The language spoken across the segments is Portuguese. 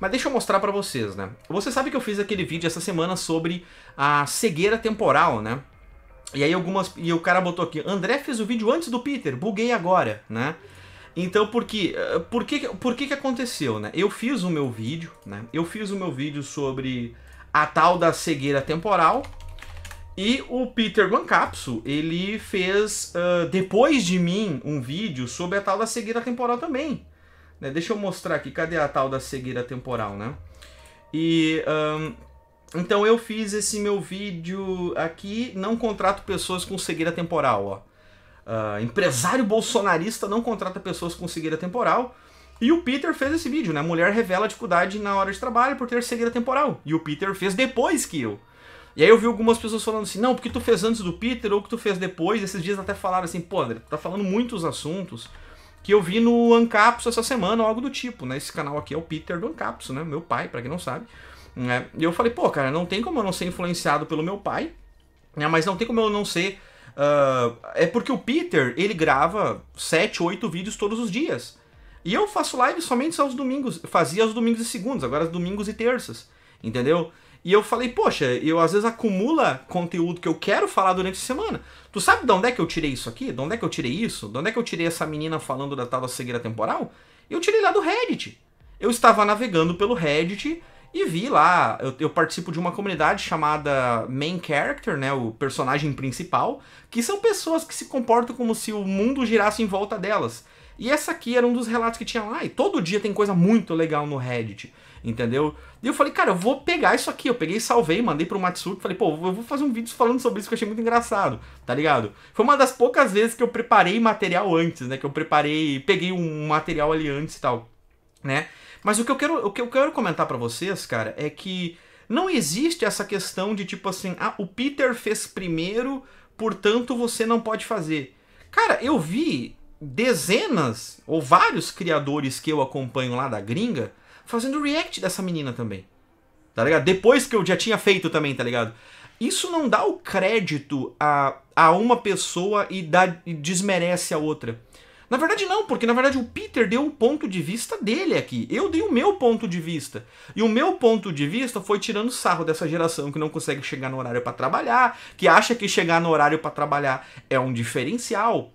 Mas deixa eu mostrar para vocês, né? Você sabe que eu fiz aquele vídeo essa semana sobre a cegueira temporal, né? E aí algumas e o cara botou aqui, André fez o vídeo antes do Peter, buguei agora, né? Então por que eh, por que por que, que aconteceu, né? Eu fiz o meu vídeo, né? Eu fiz o meu vídeo sobre a tal da cegueira temporal, e o Peter Guancapso, ele fez, uh, depois de mim, um vídeo sobre a tal da cegueira temporal também. Né? Deixa eu mostrar aqui, cadê a tal da cegueira temporal, né? E um, então eu fiz esse meu vídeo aqui, não contrato pessoas com cegueira temporal, ó. Uh, empresário bolsonarista não contrata pessoas com cegueira temporal. E o Peter fez esse vídeo, né? Mulher revela dificuldade na hora de trabalho por ter cegueira temporal. E o Peter fez depois que eu. E aí eu vi algumas pessoas falando assim, não, porque tu fez antes do Peter ou que tu fez depois. Esses dias até falaram assim, pô, André, tu tá falando muitos assuntos que eu vi no Ancapso essa semana, ou algo do tipo, né? Esse canal aqui é o Peter do Ancapso, né? Meu pai, para quem não sabe. Né? E eu falei, pô, cara, não tem como eu não ser influenciado pelo meu pai, né? Mas não tem como eu não ser. Uh... é porque o Peter, ele grava 7, 8 vídeos todos os dias. E eu faço live somente aos domingos. Fazia aos domingos e segundos, agora aos é domingos e terças. Entendeu? E eu falei, poxa, eu às vezes acumula conteúdo que eu quero falar durante a semana. Tu sabe de onde é que eu tirei isso aqui? De onde é que eu tirei isso? De onde é que eu tirei essa menina falando da tal da cegueira temporal? Eu tirei lá do Reddit. Eu estava navegando pelo Reddit e vi lá, eu, eu, participo de uma comunidade chamada Main Character, né, o personagem principal, que são pessoas que se comportam como se o mundo girasse em volta delas. E essa aqui era um dos relatos que tinha lá. E todo dia tem coisa muito legal no Reddit, entendeu? E eu falei, cara, eu vou pegar isso aqui. Eu peguei, salvei, mandei pro Matsuki. Falei, pô, eu vou fazer um vídeo falando sobre isso que eu achei muito engraçado, tá ligado? Foi uma das poucas vezes que eu preparei material antes, né? Que eu preparei, peguei um material ali antes e tal, né? Mas o que eu quero, o que eu quero comentar para vocês, cara, é que não existe essa questão de tipo assim, ah, o Peter fez primeiro, portanto você não pode fazer. Cara, eu vi dezenas ou vários criadores que eu acompanho lá da gringa fazendo react dessa menina também. Tá ligado? Depois que eu já tinha feito também, tá ligado? Isso não dá o crédito a, a uma pessoa e, dá, e desmerece a outra. Na verdade, não, porque na verdade o Peter deu o ponto de vista dele aqui. Eu dei o meu ponto de vista. E o meu ponto de vista foi tirando sarro dessa geração que não consegue chegar no horário para trabalhar, que acha que chegar no horário para trabalhar é um diferencial.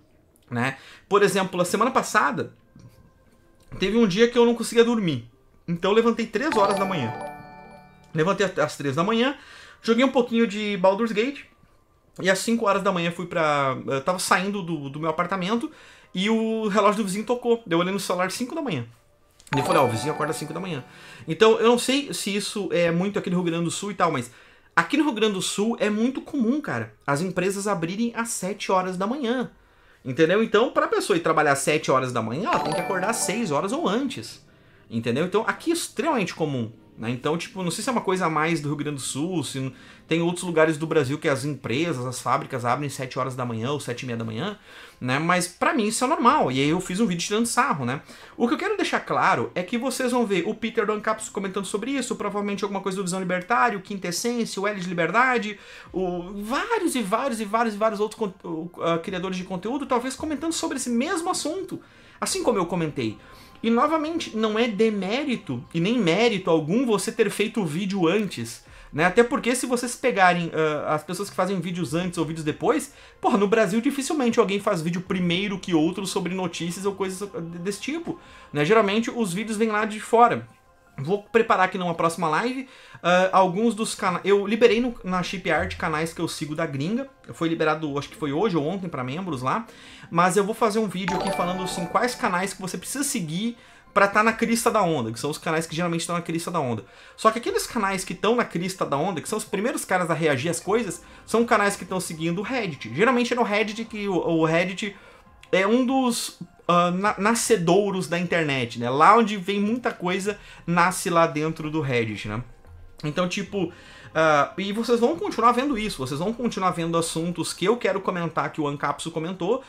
Né? Por exemplo, a semana passada teve um dia que eu não conseguia dormir. Então eu levantei 3 horas da manhã. Levantei às 3 da manhã, joguei um pouquinho de Baldur's Gate. E às 5 horas da manhã fui pra. Eu tava saindo do, do meu apartamento e o relógio do vizinho tocou. Deu olhei no celular 5 da manhã. E eu falei, ó, o vizinho acorda às 5 da manhã. Então eu não sei se isso é muito aqui no Rio Grande do Sul e tal, mas aqui no Rio Grande do Sul é muito comum, cara, as empresas abrirem às 7 horas da manhã. Entendeu? Então, para a pessoa ir trabalhar 7 horas da manhã, ela tem que acordar 6 horas ou antes. Entendeu? Então aqui é extremamente comum. Né? Então, tipo, não sei se é uma coisa a mais do Rio Grande do Sul, se tem outros lugares do Brasil que as empresas, as fábricas abrem 7 horas da manhã ou 7 e meia da manhã, né? Mas para mim isso é normal. E aí eu fiz um vídeo tirando sarro, né? O que eu quero deixar claro é que vocês vão ver o Peter Duncaps comentando sobre isso, provavelmente alguma coisa do Visão Libertário, Essência, o L de Liberdade, o... vários e vários e vários e vários outros uh, criadores de conteúdo, talvez comentando sobre esse mesmo assunto. Assim como eu comentei. E novamente, não é demérito e nem mérito algum você ter feito o vídeo antes. Né? Até porque se vocês pegarem uh, as pessoas que fazem vídeos antes ou vídeos depois, porra, no Brasil dificilmente alguém faz vídeo primeiro que outro sobre notícias ou coisas ah, desse tipo. Né? Geralmente os vídeos vêm lá de fora. Vou preparar aqui numa próxima live uh, alguns dos canais. Eu liberei no, na Shipyard canais que eu sigo da gringa. Foi liberado, acho que foi hoje ou ontem, para membros lá. Mas eu vou fazer um vídeo aqui falando assim, quais canais que você precisa seguir para estar tá na crista da onda, que são os canais que geralmente estão na crista da onda. Só que aqueles canais que estão na crista da onda, que são os primeiros caras a reagir às coisas, são canais que estão seguindo o Reddit. Geralmente é no Reddit que o, o Reddit é um dos uh, na, nascedouros da internet, né? Lá onde vem muita coisa, nasce lá dentro do Reddit, né? Então, tipo, Uh, e vocês vão continuar vendo isso, vocês vão continuar vendo assuntos que eu quero comentar, que o Ancapso comentou, uh,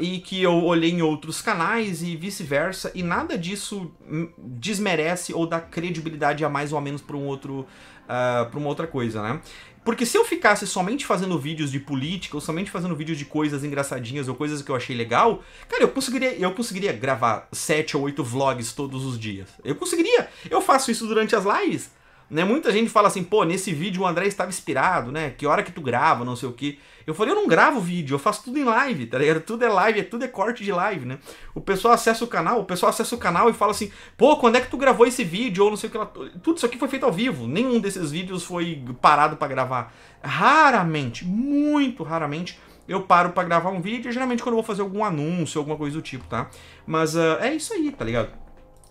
e que eu olhei em outros canais e vice-versa, e nada disso desmerece ou dá credibilidade a mais ou a menos para um outro. Uh, para uma outra coisa, né? Porque se eu ficasse somente fazendo vídeos de política, ou somente fazendo vídeos de coisas engraçadinhas ou coisas que eu achei legal, cara, eu conseguiria, eu conseguiria gravar sete ou oito vlogs todos os dias. Eu conseguiria. Eu faço isso durante as lives. Né? Muita gente fala assim, pô, nesse vídeo o André estava inspirado, né? Que hora que tu grava, não sei o que. Eu falei, eu não gravo vídeo, eu faço tudo em live, tá ligado? Tudo é live, é tudo é corte de live, né? O pessoal acessa o canal, o pessoal acessa o canal e fala assim, pô, quando é que tu gravou esse vídeo? Ou não sei o que lá. Tudo isso aqui foi feito ao vivo. Nenhum desses vídeos foi parado para gravar. Raramente, muito raramente, eu paro para gravar um vídeo, geralmente quando eu vou fazer algum anúncio, alguma coisa do tipo, tá? Mas uh, é isso aí, tá ligado?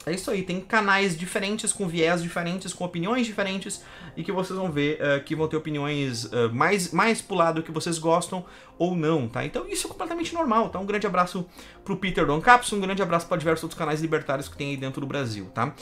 é isso aí, tem canais diferentes, com viés diferentes, com opiniões diferentes, e que vocês vão ver uh, que vão ter opiniões uh, mais, mais pro lado que vocês gostam ou não, tá? Então isso é completamente normal, tá? Um grande abraço pro Peter Don Capson, um grande abraço para diversos outros canais libertários que tem aí dentro do Brasil, tá?